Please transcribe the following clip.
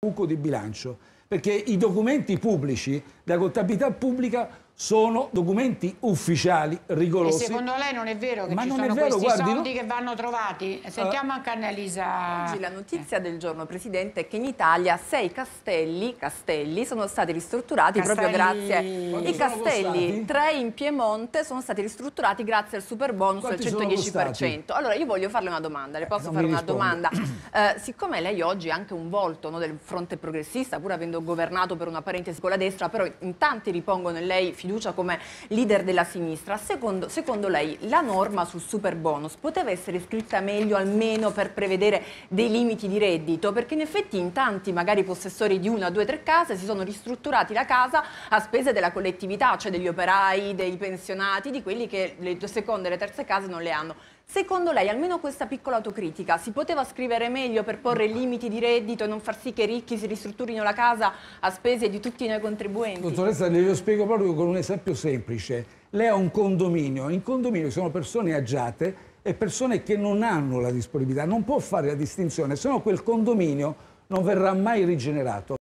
buco di bilancio, perché i documenti pubblici, la contabilità pubblica sono documenti ufficiali rigorosi. E secondo lei non è vero che Ma ci sono vero, guardi, soldi non... che vanno trovati? Eh. Sentiamo uh, anche Annalisa. Oggi la eh. notizia eh. del giorno, Presidente, è che in Italia sei castelli, castelli sono stati ristrutturati castelli... proprio grazie... Quanti I castelli, tre in Piemonte, sono stati ristrutturati grazie al super bonus del 110%. Allora io voglio farle una domanda, le eh, posso eh, fare una domanda? Uh, siccome lei oggi è anche un volto no, del fronte progressista, pur avendo governato per una parentesi con la destra, però in tanti ripongono in lei figura fiducia come leader della sinistra. Secondo, secondo lei la norma sul super bonus poteva essere scritta meglio almeno per prevedere dei limiti di reddito? Perché in effetti in tanti magari possessori di una, due, tre case si sono ristrutturati la casa a spese della collettività, cioè degli operai, dei pensionati, di quelli che le seconde e le terze case non le hanno. Secondo lei almeno questa piccola autocritica si poteva scrivere meglio per porre limiti di reddito e non far sì che i ricchi si ristrutturino la casa a spese di tutti noi contribuenti? Dottoressa, glielo spiego proprio con un esempio semplice. Lei ha un condominio, in condominio sono persone agiate e persone che non hanno la disponibilità, non può fare la distinzione, se no quel condominio non verrà mai rigenerato.